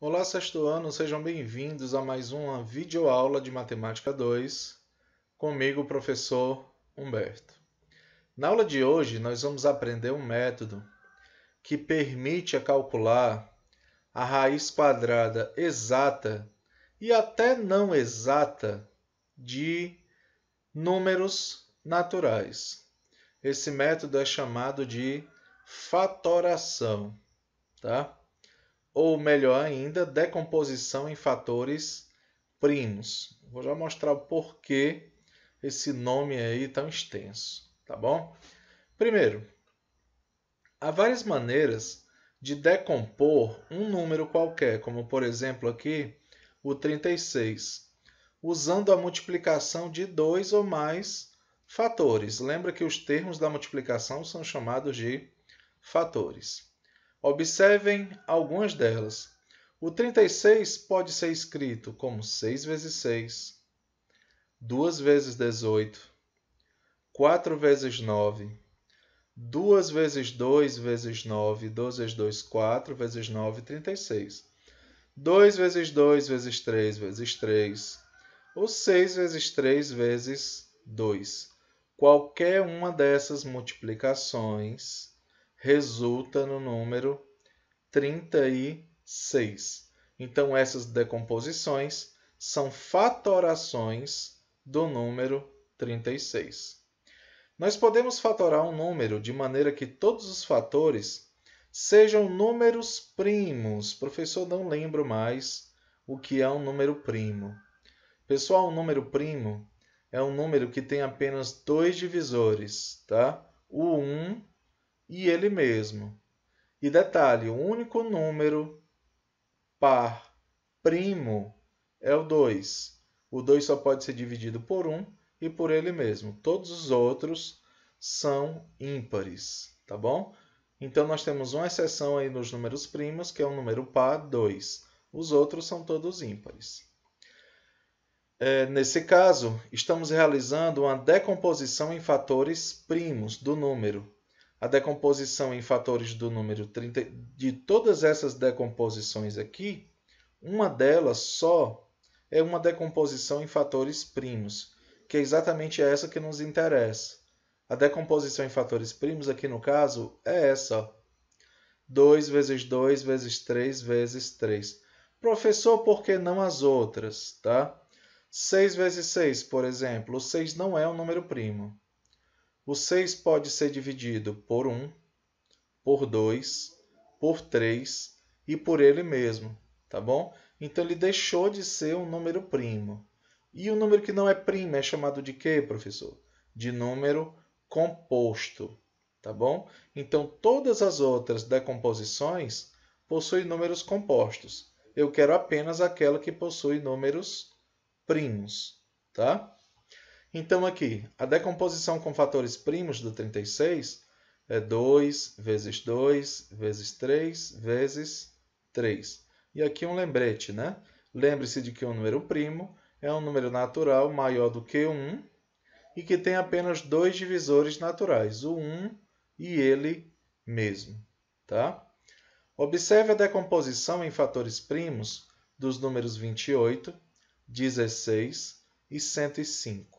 Olá, sexto ano, sejam bem-vindos a mais uma videoaula de Matemática 2, comigo, o professor Humberto. Na aula de hoje, nós vamos aprender um método que permite calcular a raiz quadrada exata e até não exata de números naturais. Esse método é chamado de fatoração, tá? ou melhor ainda, decomposição em fatores primos. Vou já mostrar o porquê esse nome aí tão extenso, tá bom? Primeiro, há várias maneiras de decompor um número qualquer, como por exemplo aqui o 36, usando a multiplicação de dois ou mais fatores. Lembra que os termos da multiplicação são chamados de fatores. Observem algumas delas. O 36 pode ser escrito como 6 vezes 6, 2 vezes 18, 4 vezes 9, 2 vezes 2 vezes 9, 2 vezes 2, 4 vezes 9, 36. 2 vezes 2 vezes 3 vezes 3, ou 6 vezes 3 vezes 2. Qualquer uma dessas multiplicações resulta no número 36. Então, essas decomposições são fatorações do número 36. Nós podemos fatorar um número de maneira que todos os fatores sejam números primos. Professor, não lembro mais o que é um número primo. Pessoal, um número primo é um número que tem apenas dois divisores, tá? O 1 e ele mesmo. E detalhe, o único número par primo é o 2. O 2 só pode ser dividido por 1 um e por ele mesmo. Todos os outros são ímpares, tá bom? Então, nós temos uma exceção aí nos números primos, que é o número par 2. Os outros são todos ímpares. É, nesse caso, estamos realizando uma decomposição em fatores primos do número, a decomposição em fatores do número 30, de todas essas decomposições aqui, uma delas só é uma decomposição em fatores primos, que é exatamente essa que nos interessa. A decomposição em fatores primos aqui no caso é essa. 2 vezes 2 vezes 3 vezes 3. Professor, por que não as outras? Tá? 6 vezes 6, por exemplo. O 6 não é um número primo. O 6 pode ser dividido por 1, por 2, por 3 e por ele mesmo, tá bom? Então ele deixou de ser um número primo. E o número que não é primo é chamado de quê, professor? De número composto, tá bom? Então todas as outras decomposições possuem números compostos. Eu quero apenas aquela que possui números primos, tá? Então, aqui, a decomposição com fatores primos do 36 é 2 vezes 2 vezes 3 vezes 3. E aqui um lembrete, né? Lembre-se de que o um número primo é um número natural maior do que 1 e que tem apenas dois divisores naturais, o 1 e ele mesmo, tá? Observe a decomposição em fatores primos dos números 28, 16 e 105.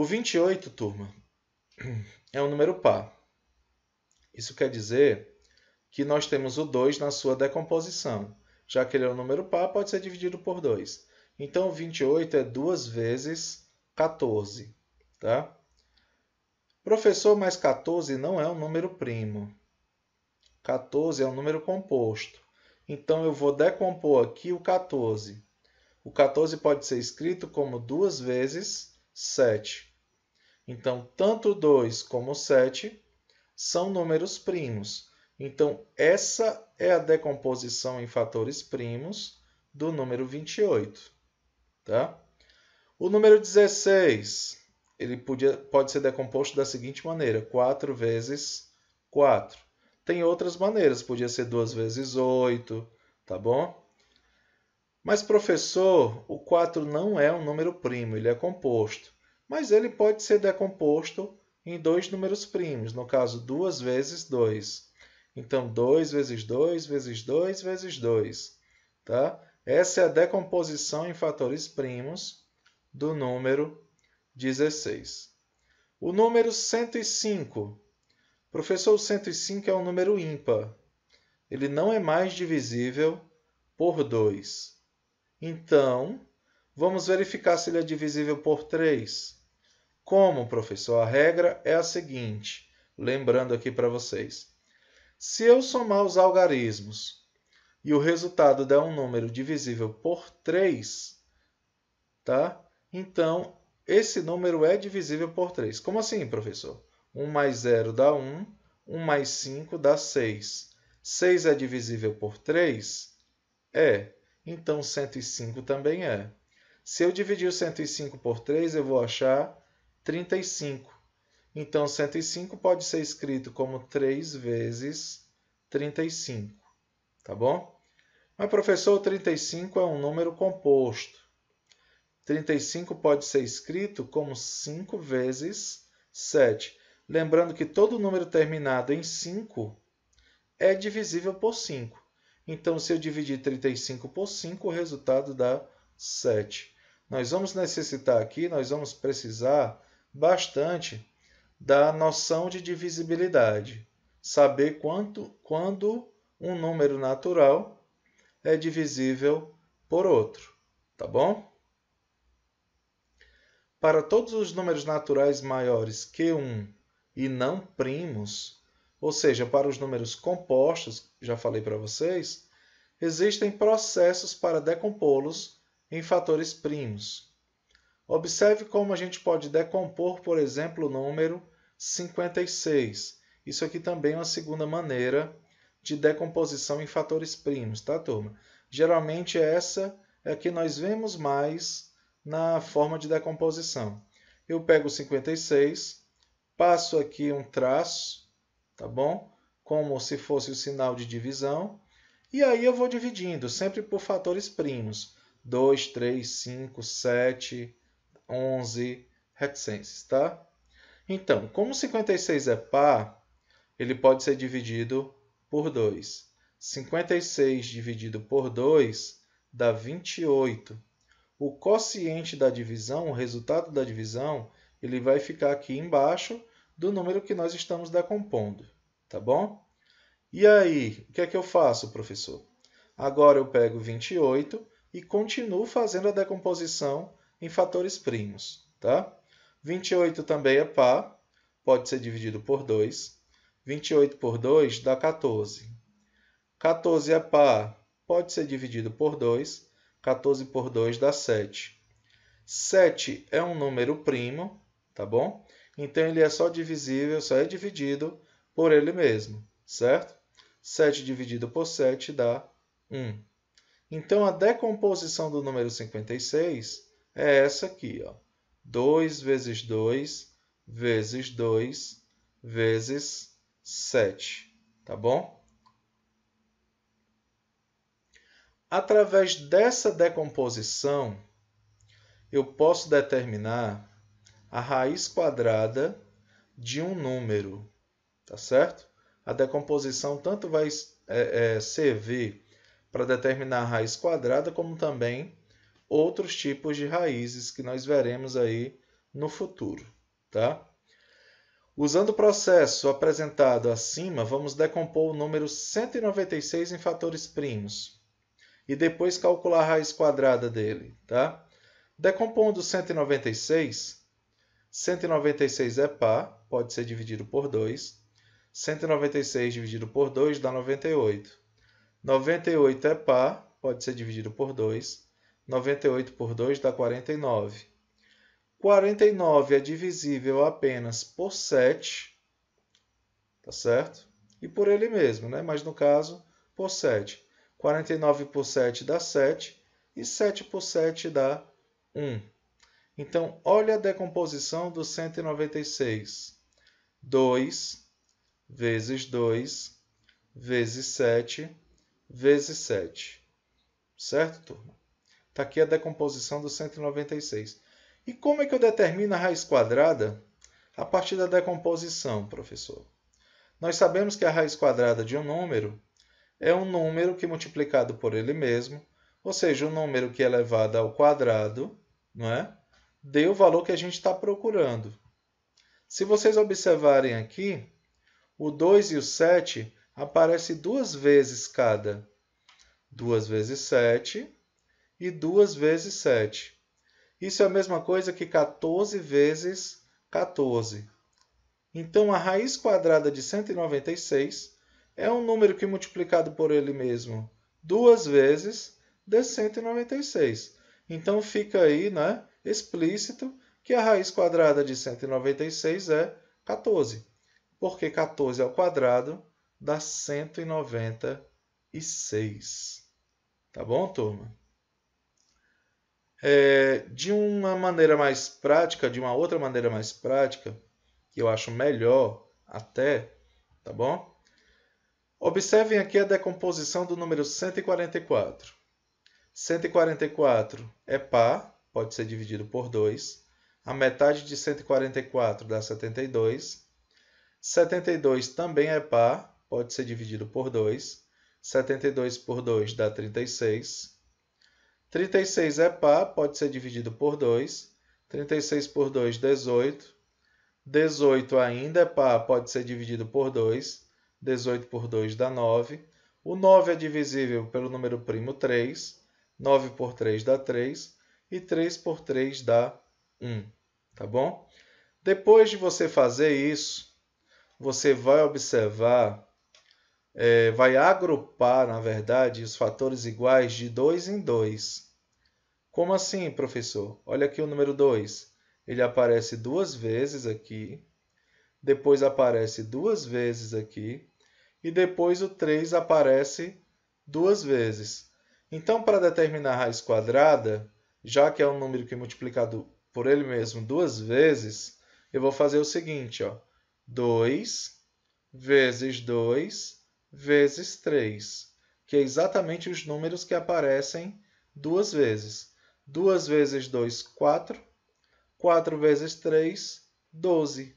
O 28, turma, é um número par. Isso quer dizer que nós temos o 2 na sua decomposição. Já que ele é um número par, pode ser dividido por 2. Então, o 28 é 2 vezes 14. Tá? Professor, mas 14 não é um número primo. 14 é um número composto. Então, eu vou decompor aqui o 14. O 14 pode ser escrito como 2 vezes 7. Então, tanto 2 como 7 são números primos. Então, essa é a decomposição em fatores primos do número 28. Tá? O número 16 ele podia, pode ser decomposto da seguinte maneira: 4 vezes 4. Tem outras maneiras, podia ser 2 vezes 8, tá bom? Mas, professor, o 4 não é um número primo, ele é composto mas ele pode ser decomposto em dois números primos, no caso duas vezes 2. Então, 2 vezes 2 vezes 2 vezes 2. Tá? Essa é a decomposição em fatores primos do número 16. O número 105. Professor, o 105 é um número ímpar. Ele não é mais divisível por 2. Então, vamos verificar se ele é divisível por 3. Como, professor? A regra é a seguinte, lembrando aqui para vocês. Se eu somar os algarismos e o resultado der um número divisível por 3, tá? Então, esse número é divisível por 3. Como assim, professor? 1 mais 0 dá 1, 1 mais 5 dá 6. 6 é divisível por 3? É. Então, 105 também é. Se eu dividir o 105 por 3, eu vou achar 35. Então, 105 pode ser escrito como 3 vezes 35, tá bom? Mas, professor, 35 é um número composto. 35 pode ser escrito como 5 vezes 7. Lembrando que todo número terminado em 5 é divisível por 5. Então, se eu dividir 35 por 5, o resultado dá 7. Nós vamos necessitar aqui, nós vamos precisar bastante da noção de divisibilidade, saber quanto, quando um número natural é divisível por outro, tá bom? Para todos os números naturais maiores que 1 e não primos, ou seja, para os números compostos, já falei para vocês, existem processos para decompô-los em fatores primos. Observe como a gente pode decompor, por exemplo, o número 56. Isso aqui também é uma segunda maneira de decomposição em fatores primos, tá, turma? Geralmente essa é a que nós vemos mais na forma de decomposição. Eu pego 56, passo aqui um traço, tá bom? Como se fosse o sinal de divisão. E aí eu vou dividindo, sempre por fatores primos. 2, 3, 5, 7, 11 reticências, tá? Então, como 56 é par, ele pode ser dividido por 2. 56 dividido por 2 dá 28. O quociente da divisão, o resultado da divisão, ele vai ficar aqui embaixo do número que nós estamos decompondo, tá bom? E aí, o que é que eu faço, professor? Agora eu pego 28 e continuo fazendo a decomposição em fatores primos. Tá? 28 também é par, pode ser dividido por 2. 28 por 2 dá 14. 14 é par, pode ser dividido por 2. 14 por 2 dá 7. 7 é um número primo, tá bom? Então ele é só divisível, só é dividido por ele mesmo, certo? 7 dividido por 7 dá 1. Então a decomposição do número 56 é essa aqui, ó. 2 vezes 2 vezes 2 vezes 7, tá bom? Através dessa decomposição, eu posso determinar a raiz quadrada de um número, tá certo? A decomposição tanto vai é, é, servir para determinar a raiz quadrada, como também outros tipos de raízes que nós veremos aí no futuro, tá? Usando o processo apresentado acima, vamos decompor o número 196 em fatores primos e depois calcular a raiz quadrada dele, tá? Decompondo 196, 196 é par, pode ser dividido por 2. 196 dividido por 2 dá 98. 98 é par, pode ser dividido por 2. 98 por 2 dá 49. 49 é divisível apenas por 7, tá certo? E por ele mesmo, né? mas no caso, por 7. 49 por 7 dá 7 e 7 por 7 dá 1. Então, olha a decomposição do 196. 2 vezes 2 vezes 7 vezes 7. Certo, turma? Está aqui a decomposição do 196. E como é que eu determino a raiz quadrada a partir da decomposição, professor? Nós sabemos que a raiz quadrada de um número é um número que é multiplicado por ele mesmo, ou seja, um número que é elevado ao quadrado, não é? deu o valor que a gente está procurando. Se vocês observarem aqui, o 2 e o 7 aparece duas vezes cada. 2 vezes 7 e 2 vezes 7. Isso é a mesma coisa que 14 vezes 14. Então, a raiz quadrada de 196 é um número que, é multiplicado por ele mesmo duas vezes, dê 196. Então, fica aí né, explícito que a raiz quadrada de 196 é 14, porque 14 ao quadrado dá 196. Tá bom, turma? É, de uma maneira mais prática, de uma outra maneira mais prática, que eu acho melhor até, tá bom? Observem aqui a decomposição do número 144. 144 é par, pode ser dividido por 2. A metade de 144 dá 72. 72 também é par, pode ser dividido por 2. 72 por 2 dá 36. 36 é pá, pode ser dividido por 2. 36 por 2, 18. 18 ainda é pá, pode ser dividido por 2. 18 por 2 dá 9. O 9 é divisível pelo número primo 3. 9 por 3 dá 3. E 3 por 3 dá 1. Tá bom? Depois de você fazer isso, você vai observar é, vai agrupar, na verdade, os fatores iguais de 2 em 2. Como assim, professor? Olha aqui o número 2. Ele aparece duas vezes aqui, depois aparece duas vezes aqui, e depois o 3 aparece duas vezes. Então, para determinar a raiz quadrada, já que é um número que é multiplicado por ele mesmo duas vezes, eu vou fazer o seguinte, ó, 2 vezes 2 vezes 3, que é exatamente os números que aparecem duas vezes. 2 vezes 2, 4. 4 vezes 3, 12.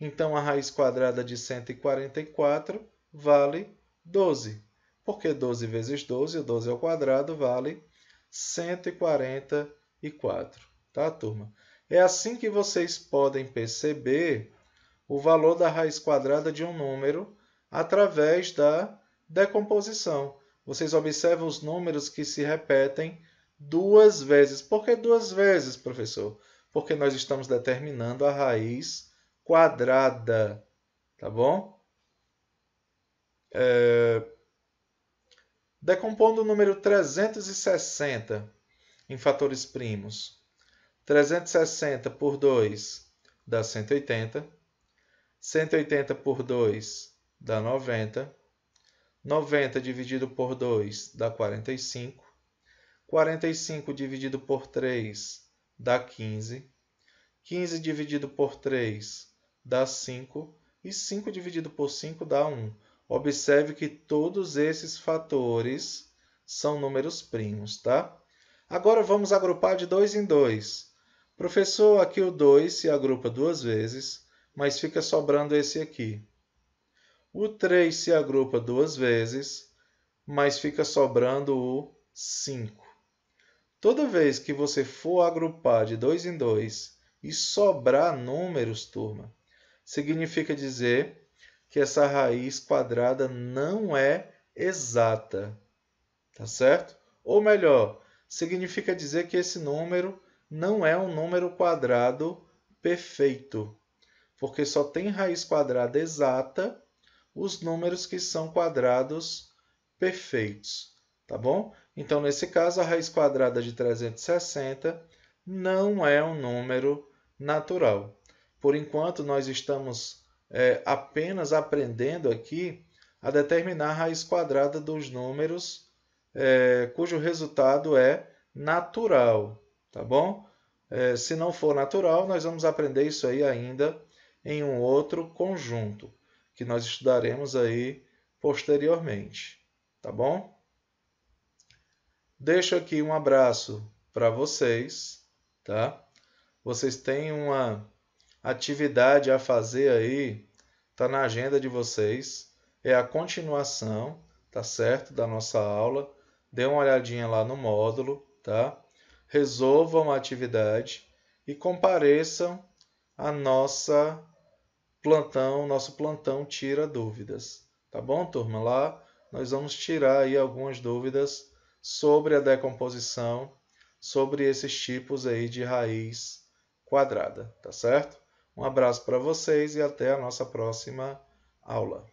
Então, a raiz quadrada de 144 vale 12. Porque 12 vezes 12, 12 ao quadrado, vale 144. Tá, turma? É assim que vocês podem perceber o valor da raiz quadrada de um número através da decomposição. Vocês observam os números que se repetem duas vezes. Por que duas vezes, professor? Porque nós estamos determinando a raiz quadrada, tá bom? É... Decompondo o número 360 em fatores primos. 360 por 2 dá 180. 180 por 2 dá 90. 90 dividido por 2 dá 45. 45 dividido por 3 dá 15. 15 dividido por 3 dá 5. E 5 dividido por 5 dá 1. Observe que todos esses fatores são números primos, tá? Agora vamos agrupar de 2 em 2. Professor, aqui o 2 se agrupa duas vezes, mas fica sobrando esse aqui. O 3 se agrupa duas vezes, mas fica sobrando o 5. Toda vez que você for agrupar de dois em dois e sobrar números, turma, significa dizer que essa raiz quadrada não é exata, tá certo? Ou melhor, significa dizer que esse número não é um número quadrado perfeito, porque só tem raiz quadrada exata os números que são quadrados perfeitos, tá bom? Então, nesse caso, a raiz quadrada de 360 não é um número natural. Por enquanto, nós estamos é, apenas aprendendo aqui a determinar a raiz quadrada dos números é, cujo resultado é natural, tá bom? É, se não for natural, nós vamos aprender isso aí ainda em um outro conjunto que nós estudaremos aí posteriormente, tá bom? Deixo aqui um abraço para vocês, tá? Vocês têm uma atividade a fazer aí, tá na agenda de vocês, é a continuação, tá certo, da nossa aula. Dê uma olhadinha lá no módulo, tá? Resolvam a atividade e compareçam à nossa plantão, nosso plantão tira dúvidas. Tá bom, turma? Lá nós vamos tirar aí algumas dúvidas sobre a decomposição, sobre esses tipos aí de raiz quadrada, tá certo? Um abraço para vocês e até a nossa próxima aula.